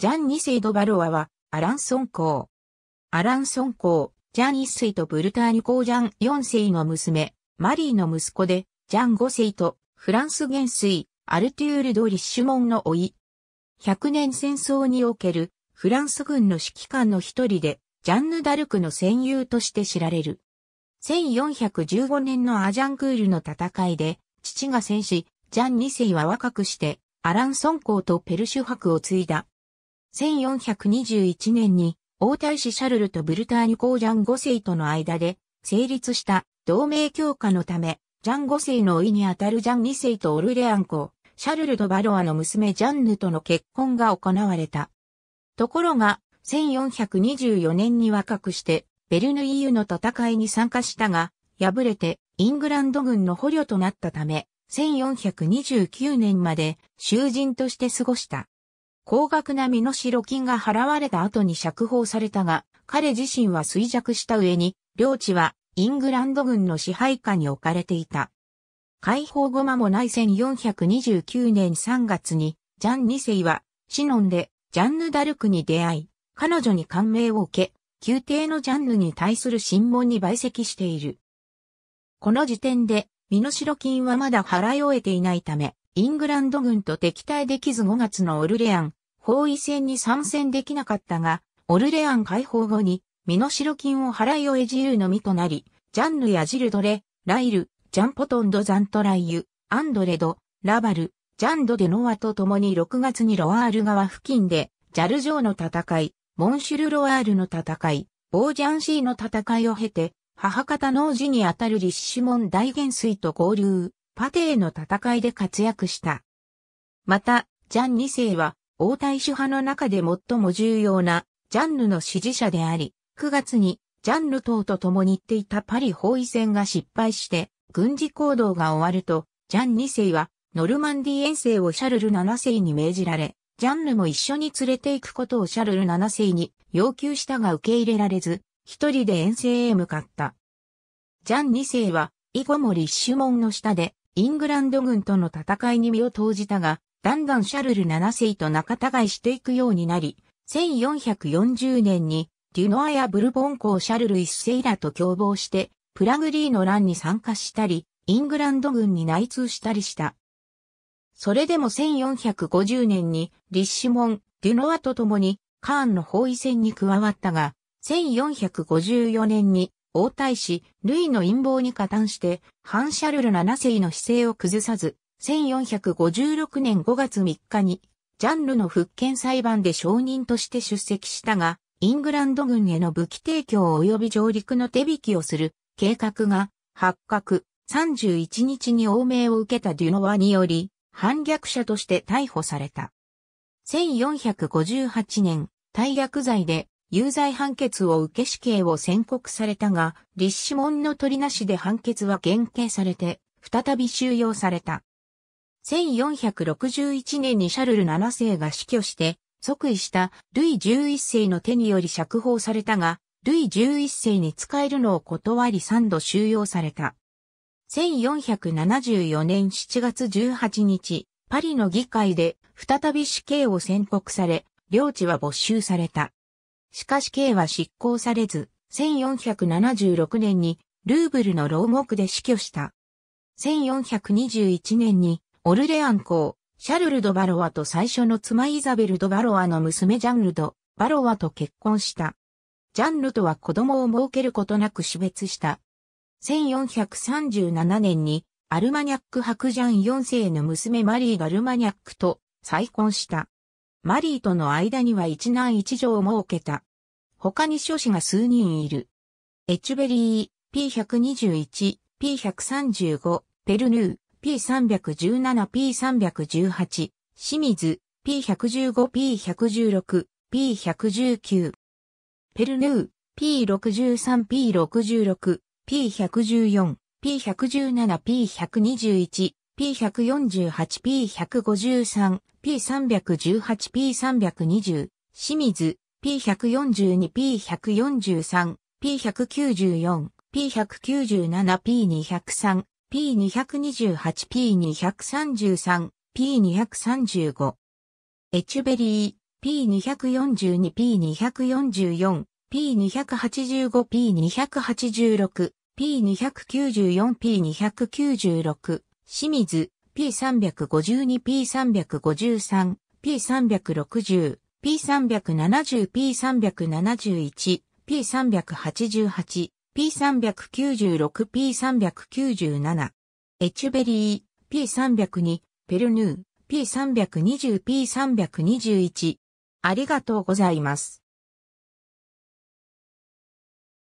ジャン2世ドバロアは、アランソン公。アランソン公、ジャン1世とブルターニュ公ジャン4世の娘、マリーの息子で、ジャン5世と、フランス元帥、アルテュール・ド・リッシュモンの甥。100年戦争における、フランス軍の指揮官の一人で、ジャンヌ・ダルクの戦友として知られる。1415年のアジャンクールの戦いで、父が戦死、ジャン2世は若くして、アランソン公とペルシュ博を継いだ。1421年に王太子シャルルとブルターニュ公ジャン五世との間で成立した同盟強化のため、ジャン五世のいにあたるジャン二世とオルレアン公、シャルルとバロアの娘ジャンヌとの結婚が行われた。ところが、1424年に若くして、ベルヌイユの戦いに参加したが、敗れてイングランド軍の捕虜となったため、1429年まで囚人として過ごした。高額な身代金が払われた後に釈放されたが、彼自身は衰弱した上に、領地はイングランド軍の支配下に置かれていた。解放後間もない1429年3月に、ジャン2世は、シノンで、ジャンヌ・ダルクに出会い、彼女に感銘を受け、宮廷のジャンヌに対する審問に陪席している。この時点で、身代金はまだ払い終えていないため、イングランド軍と敵対できず5月のオルレアン、包囲戦に参戦できなかったが、オルレアン解放後に、身代金を払い終えジルのみとなり、ジャンヌやジルドレ、ライル、ジャンポトンド・ザントライユ、アンドレド、ラバル、ジャンド・デ・ノワと共に6月にロワール川付近で、ジャル城の戦い、モンシュル・ロワールの戦い、ボージャンシーの戦いを経て、母方の王にあたるリッュモン大元帥と合流、パテーの戦いで活躍した。また、ジャン2世は、王太子派の中で最も重要なジャンヌの支持者であり、9月にジャンヌ党と共に行っていたパリ包囲戦が失敗して、軍事行動が終わると、ジャン2世はノルマンディ遠征をシャルル7世に命じられ、ジャンヌも一緒に連れて行くことをシャルル7世に要求したが受け入れられず、一人で遠征へ向かった。ジャン2世は、以後シュ守門の下で、イングランド軍との戦いに身を投じたが、だんだんシャルル7世と仲違いしていくようになり、1440年にデュノアやブルボン公シャルル1世らと共謀して、プラグリーの乱に参加したり、イングランド軍に内通したりした。それでも1450年にリッシモン、デュノアと共にカーンの包囲戦に加わったが、1454年に王太子、ルイの陰謀に加担して、ハンシャルル7世の姿勢を崩さず、1456年5月3日に、ジャンルの復権裁判で証人として出席したが、イングランド軍への武器提供及び上陸の手引きをする計画が発覚。31日に応命を受けたデュノワにより、反逆者として逮捕された。1458年、大逆罪で有罪判決を受け死刑を宣告されたが、立志門の取りなしで判決は減刑されて、再び収容された。1461年にシャルル7世が死去して、即位したルイ11世の手により釈放されたが、ルイ11世に仕えるのを断り3度収容された。1474年7月18日、パリの議会で再び死刑を宣告され、領地は没収された。しかし刑は執行されず、1476年にルーブルの牢獄で死去した。1421年にオルレアン公、シャルル・ド・バロワと最初の妻イザベル・ド・バロワの娘ジャンル・ド・バロワと結婚した。ジャンルとは子供を設けることなく死別した。1437年にアルマニャック伯ジャン4世の娘マリー・ガルマニャックと再婚した。マリーとの間には一男一女を設けた。他に諸子が数人いる。エチュベリー、P121、P135、ペルヌー、P317P318、清水 P115P116、P119。ペルヌー P63P66、P114、P117P121、P148P153、P318P320、清水 P142P143、P194、P197P203、P228、P233、P235。エチュベリー、P242、P244、P285、P286、P294、P296、清水、P352、P353、P360、P370、P371、P388、P396、P397、エチュベリー、P302、ペルヌー、P320、P321。ありがとうございます。